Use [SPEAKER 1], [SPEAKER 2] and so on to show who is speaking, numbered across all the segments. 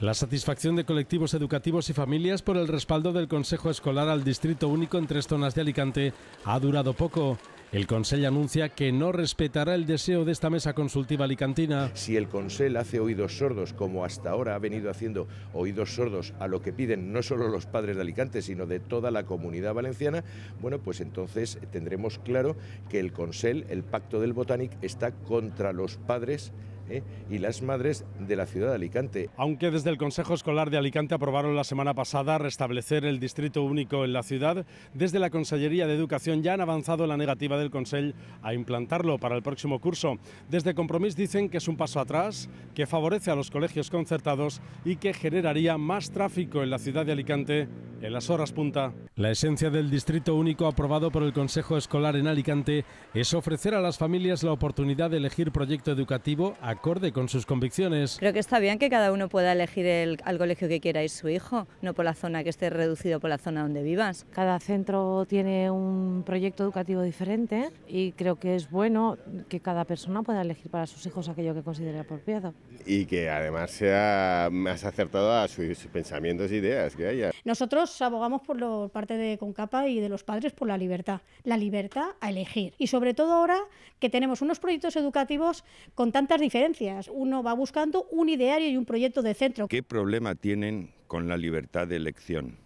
[SPEAKER 1] La satisfacción de colectivos educativos y familias por el respaldo del Consejo Escolar al Distrito Único en tres zonas de Alicante ha durado poco. El Consell anuncia que no respetará el deseo de esta mesa consultiva alicantina.
[SPEAKER 2] Si el Consell hace oídos sordos, como hasta ahora ha venido haciendo oídos sordos a lo que piden no solo los padres de Alicante, sino de toda la comunidad valenciana, bueno, pues entonces tendremos claro que el Consell, el Pacto del Botánic, está contra los padres ¿eh? y las madres de la ciudad de Alicante.
[SPEAKER 1] Aunque desde el Consejo Escolar de Alicante aprobaron la semana pasada restablecer el distrito único en la ciudad, desde la Consellería de Educación ya han avanzado la negativa del Consell a implantarlo para el próximo curso. Desde Compromís dicen que es un paso atrás, que favorece a los colegios concertados y que generaría más tráfico en la ciudad de Alicante en las horas punta. La esencia del distrito único aprobado por el Consejo Escolar en Alicante es ofrecer a las familias la oportunidad de elegir proyecto educativo, a acorde con sus convicciones.
[SPEAKER 3] Creo que está bien que cada uno pueda elegir el, al colegio que quiera ir su hijo, no por la zona que esté reducido por la zona donde vivas. Cada centro tiene un proyecto educativo diferente y creo que es bueno que cada persona pueda elegir para sus hijos aquello que considere apropiado.
[SPEAKER 4] Y que además sea más acertado a sus pensamientos e ideas que haya.
[SPEAKER 3] Nosotros abogamos por parte de Concapa y de los padres por la libertad, la libertad a elegir. Y sobre todo ahora que tenemos unos proyectos educativos con tantas diferencias uno va buscando un ideario y un proyecto de centro.
[SPEAKER 4] ¿Qué problema tienen con la libertad de elección?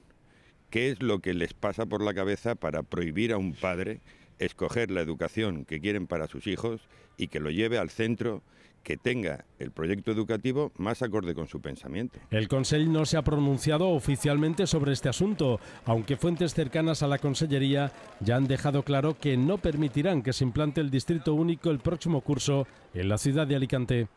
[SPEAKER 4] ¿Qué es lo que les pasa por la cabeza para prohibir a un padre escoger la educación que quieren para sus hijos y que lo lleve al centro que tenga el proyecto educativo más acorde con su
[SPEAKER 1] pensamiento. El Consejo no se ha pronunciado oficialmente sobre este asunto, aunque fuentes cercanas a la Consellería ya han dejado claro que no permitirán que se implante el Distrito Único el próximo curso en la ciudad de Alicante.